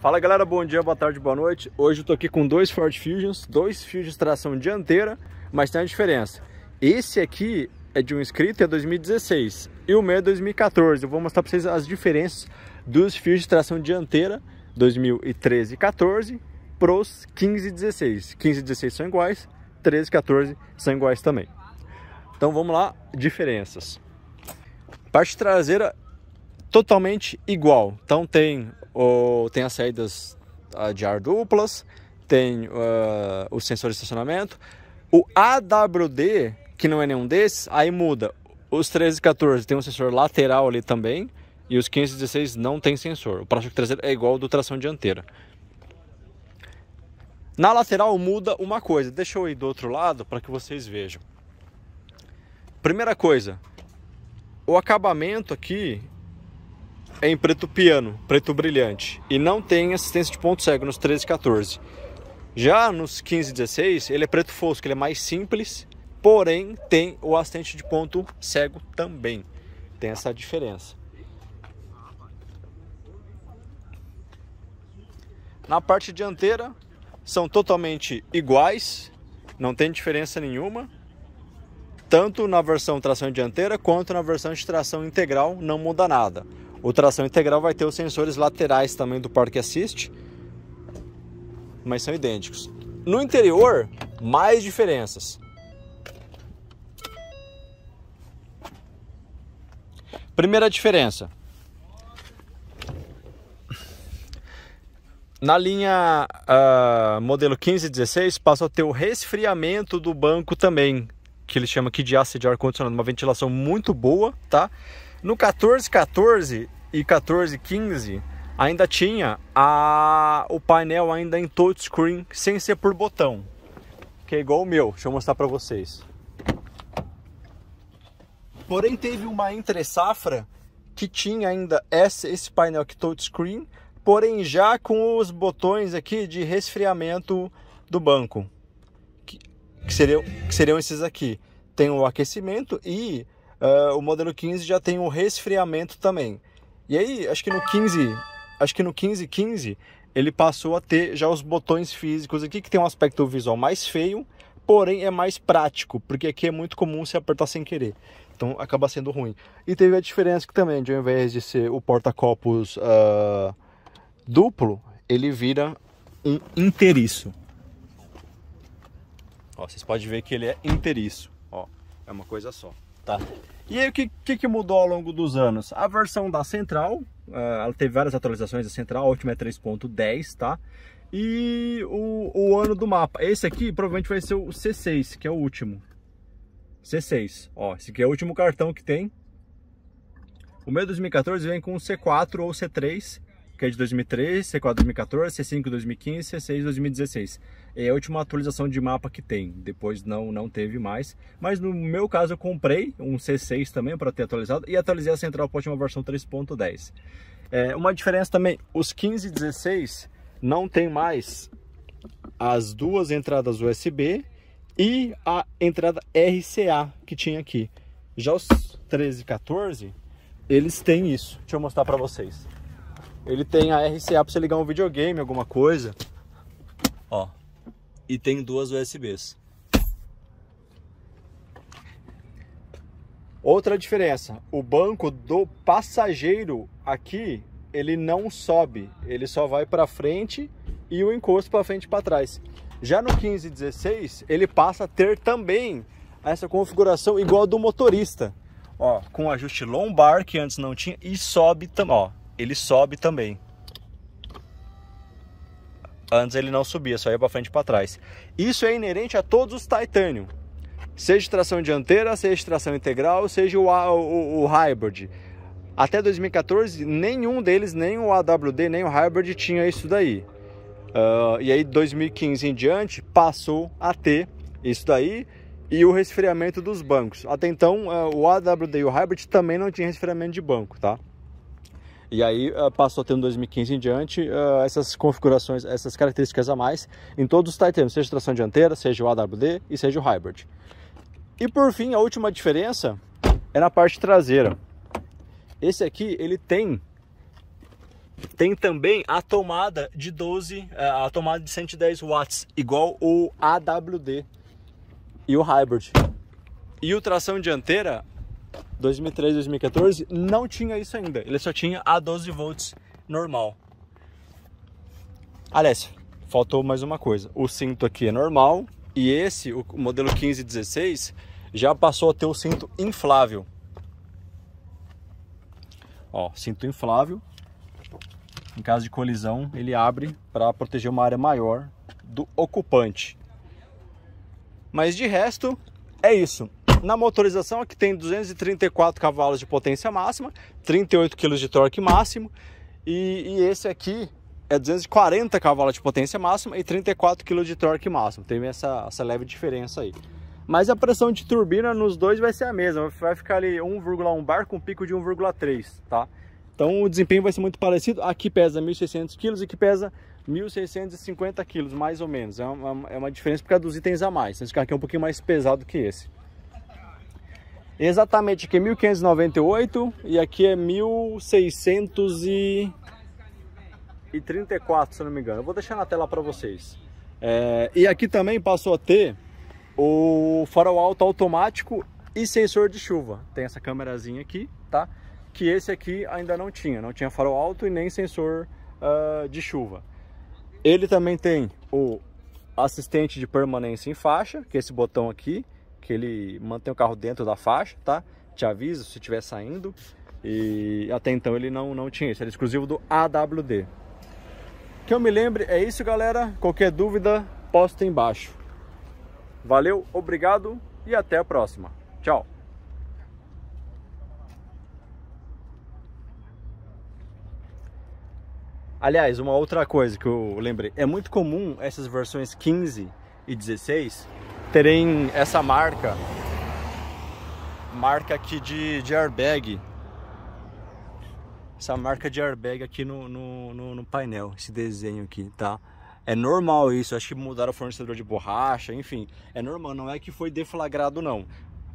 Fala galera, bom dia, boa tarde, boa noite. Hoje eu tô aqui com dois Ford Fusions, dois Fusions tração dianteira, mas tem a diferença. Esse aqui é de um inscrito, é 2016, e o meu é 2014. Eu vou mostrar para vocês as diferenças dos Fusions tração dianteira 2013 e 14 pros 15 e 16. 15 e 16 são iguais, 13 e 14 são iguais também. Então vamos lá, diferenças. Parte traseira totalmente igual. Então tem ou tem as saídas de ar duplas, tem uh, o sensor de estacionamento. O AWD, que não é nenhum desses, aí muda. Os 13 e 14 tem um sensor lateral ali também, e os 15 e 16 não tem sensor. O para-choque traseiro é igual ao do tração dianteira. Na lateral muda uma coisa, deixa eu ir do outro lado para que vocês vejam. Primeira coisa, o acabamento aqui é em preto piano, preto brilhante, e não tem assistência de ponto cego nos 13 e 14. Já nos 15 e 16, ele é preto fosco, ele é mais simples, porém tem o assistente de ponto cego também. Tem essa diferença. Na parte dianteira, são totalmente iguais, não tem diferença nenhuma tanto na versão tração dianteira quanto na versão de tração integral não muda nada. O tração integral vai ter os sensores laterais também do Park Assist, mas são idênticos. No interior, mais diferenças. Primeira diferença. Na linha uh, modelo 1516 passa a ter o resfriamento do banco também, que eles chamam aqui de AC de ar-condicionado, uma ventilação muito boa, tá? No 1414 e 1415 ainda tinha a, o painel ainda em touchscreen sem ser por botão, que é igual o meu. Deixa eu mostrar para vocês. Porém teve uma entre safra que tinha ainda esse esse painel aqui touchscreen, porém já com os botões aqui de resfriamento do banco, que, que seriam, que seriam esses aqui. Tem o aquecimento e uh, o modelo 15 já tem um resfriamento também. E aí, acho que no 15, acho que no 15 15 ele passou a ter já os botões físicos aqui que tem um aspecto visual mais feio, porém é mais prático, porque aqui é muito comum se apertar sem querer. Então acaba sendo ruim. E teve a diferença que também, de ao invés de ser o porta-copos uh, duplo, ele vira um inteiriço. Ó, vocês podem ver que ele é inteiriço. Ó, é uma coisa só. Tá? E aí o que, que, que, mudou ao longo dos anos? A versão da Central, é, ela teve várias atualizações da Central, a última é 3.10, tá? E o, o ano do mapa. Esse aqui provavelmente vai ser o C6, que é o último. C6, ó, esse aqui é o último cartão que tem. O meu 2014 vem com C4 ou C3 que é de 2003, C4 2014, C5 2015, C6 2016. É a última atualização de mapa que tem, depois não, não teve mais. Mas no meu caso eu comprei um C6 também para ter atualizado e atualizei a central para a última versão 3.10. É, uma diferença também, os 15 e 16 não tem mais as duas entradas USB e a entrada RCA que tinha aqui. Já os 13 e 14, eles têm isso. Deixa eu mostrar para vocês. Ele tem a RCA para você ligar um videogame, alguma coisa. Ó. E tem duas USBs. Outra diferença, o banco do passageiro aqui, ele não sobe, ele só vai para frente e o encosto para frente e para trás. Já no 1516, ele passa a ter também essa configuração igual a do motorista. Ó, com ajuste lombar que antes não tinha e sobe também, ó ele sobe também. Antes ele não subia, só ia para frente e para trás. Isso é inerente a todos os Titanium. Seja tração dianteira, seja tração integral, seja o, o, o Hybrid. Até 2014, nenhum deles, nem o AWD, nem o Hybrid tinha isso daí. Uh, e aí, 2015 em diante, passou a ter isso daí e o resfriamento dos bancos. Até então, uh, o AWD e o Hybrid também não tinha resfriamento de banco, tá? E aí ah, passou a ter no 2015 em diante ah, essas configurações, essas características a mais em todos os Titanium, seja tração dianteira, seja o AWD e seja o Hybrid. E por fim, a última diferença é na parte traseira. Esse aqui, ele tem tem também a tomada de 12, ah, a tomada de 110 watts, igual o AWD e o Hybrid. E o tração dianteira, 2013, 2014, não tinha isso ainda. Ele só tinha a 12 volts normal. Aliás, faltou mais uma coisa. O cinto aqui é normal e esse, o modelo 1516, já passou a ter o cinto inflável. Ó, cinto inflável. Em caso de colisão, ele abre para proteger uma área maior do ocupante. Mas de resto, é isso. Na motorização aqui tem 234 cavalos de potência máxima, 38 kg de torque máximo e, e esse aqui é 240 cavalos de potência máxima e 34 kg de torque máximo. Tem essa, essa leve diferença aí. Mas a pressão de turbina nos dois vai ser a mesma, vai ficar ali 1,1 bar com pico de 1,3, tá? Então o desempenho vai ser muito parecido. Aqui pesa 1.600 kg e aqui pesa 1.650 kg, mais ou menos. É uma, é uma diferença por causa dos itens a mais. Então, esse carro aqui é um pouquinho mais pesado que esse. Exatamente, aqui é 1598 e aqui é 1634, se não me engano. Eu vou deixar na tela para vocês. É, e aqui também passou a ter o farol alto automático e sensor de chuva. Tem essa câmerazinha aqui, tá? Que esse aqui ainda não tinha. Não tinha farol alto e nem sensor uh, de chuva. Ele também tem o assistente de permanência em faixa, que é esse botão aqui que ele mantém o carro dentro da faixa, tá? Te avisa se estiver saindo. E até então ele não, não tinha isso, era exclusivo do AWD. Que eu me lembre, é isso, galera. Qualquer dúvida, posta embaixo. Valeu, obrigado e até a próxima. Tchau. Aliás, uma outra coisa que eu lembrei, é muito comum essas versões 15 e 16 terem essa marca, marca aqui de, de airbag. Essa marca de airbag aqui no, no, no, no painel, esse desenho aqui, tá? É normal isso, acho que mudaram o fornecedor de borracha, enfim. É normal, não é que foi deflagrado não.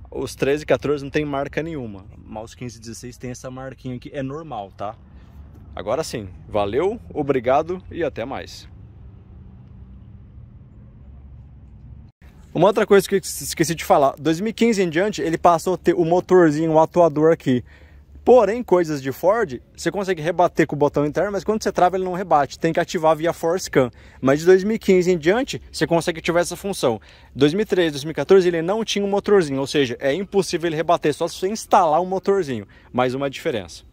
Os 13 e 14 não tem marca nenhuma. Mas os 15 e 16 tem essa marquinha aqui, é normal, tá? Agora sim, valeu, obrigado e até mais. Uma outra coisa que eu esqueci de falar, 2015 em diante ele passou a ter o motorzinho, o atuador aqui. Porém, coisas de Ford, você consegue rebater com o botão interno, mas quando você trava ele não rebate, tem que ativar via Force Cam. Mas de 2015 em diante, você consegue ativar essa função. 2013, 2014 ele não tinha um motorzinho, ou seja, é impossível ele rebater, só se você instalar um motorzinho. Mais uma diferença.